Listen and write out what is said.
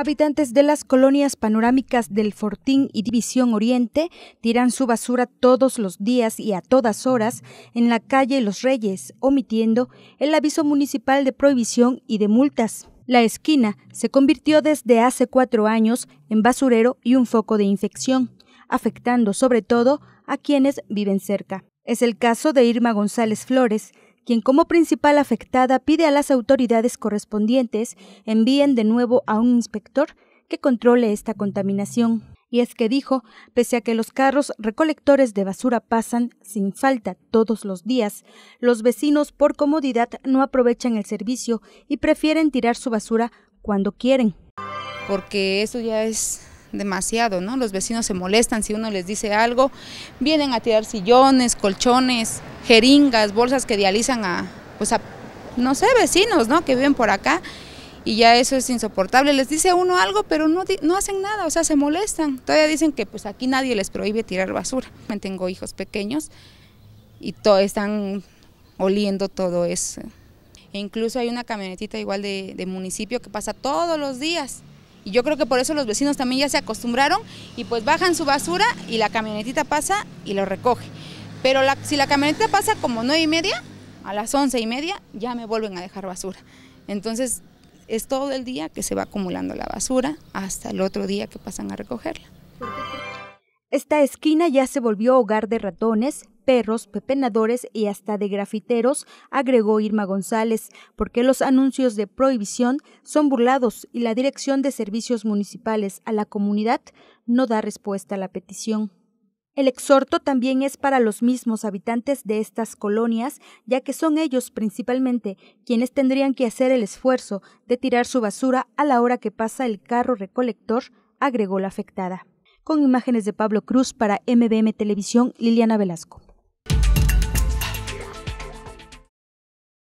Habitantes de las colonias panorámicas del Fortín y División Oriente tiran su basura todos los días y a todas horas en la calle Los Reyes, omitiendo el aviso municipal de prohibición y de multas. La esquina se convirtió desde hace cuatro años en basurero y un foco de infección, afectando sobre todo a quienes viven cerca. Es el caso de Irma González Flores, quien como principal afectada pide a las autoridades correspondientes envíen de nuevo a un inspector que controle esta contaminación. Y es que dijo, pese a que los carros recolectores de basura pasan sin falta todos los días, los vecinos por comodidad no aprovechan el servicio y prefieren tirar su basura cuando quieren. Porque eso ya es demasiado, ¿no? Los vecinos se molestan si uno les dice algo, vienen a tirar sillones, colchones, jeringas, bolsas que dializan a, pues a, no sé, vecinos, ¿no? Que viven por acá y ya eso es insoportable. Les dice uno algo, pero no, no hacen nada, o sea, se molestan. Todavía dicen que pues aquí nadie les prohíbe tirar basura. Tengo hijos pequeños y todo, están oliendo todo eso. E incluso hay una camionetita igual de, de municipio que pasa todos los días. Y yo creo que por eso los vecinos también ya se acostumbraron y pues bajan su basura y la camionetita pasa y lo recoge. Pero si la camioneta pasa como nueve y media, a las once y media ya me vuelven a dejar basura. Entonces es todo el día que se va acumulando la basura hasta el otro día que pasan a recogerla. Esta esquina ya se volvió hogar de ratones, perros, pepenadores y hasta de grafiteros, agregó Irma González, porque los anuncios de prohibición son burlados y la Dirección de Servicios Municipales a la comunidad no da respuesta a la petición. El exhorto también es para los mismos habitantes de estas colonias, ya que son ellos principalmente quienes tendrían que hacer el esfuerzo de tirar su basura a la hora que pasa el carro recolector, agregó la afectada. Con imágenes de Pablo Cruz para MBM Televisión, Liliana Velasco.